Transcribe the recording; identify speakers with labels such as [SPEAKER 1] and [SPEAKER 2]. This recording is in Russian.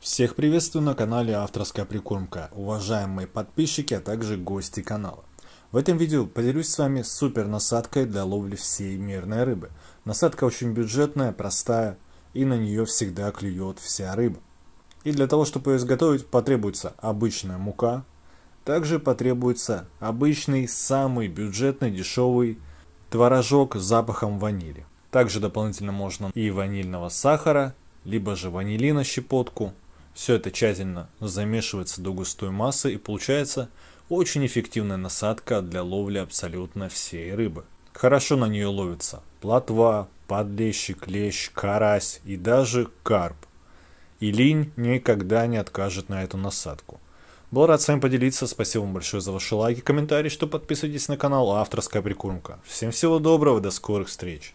[SPEAKER 1] Всех приветствую на канале Авторская Прикормка, уважаемые подписчики, а также гости канала. В этом видео поделюсь с вами супер насадкой для ловли всей мирной рыбы. Насадка очень бюджетная, простая и на нее всегда клюет вся рыба. И для того, чтобы ее изготовить, потребуется обычная мука, также потребуется обычный, самый бюджетный, дешевый творожок с запахом ванили. Также дополнительно можно и ванильного сахара, либо же ванилина щепотку. Все это тщательно замешивается до густой массы и получается очень эффективная насадка для ловли абсолютно всей рыбы. Хорошо на нее ловится плотва, подлещик, лещ, карась и даже карп. И линь никогда не откажет на эту насадку – был рад с вами поделиться. Спасибо вам большое за ваши лайки, комментарии, что подписывайтесь на канал Авторская Прикормка. Всем всего доброго, до скорых встреч.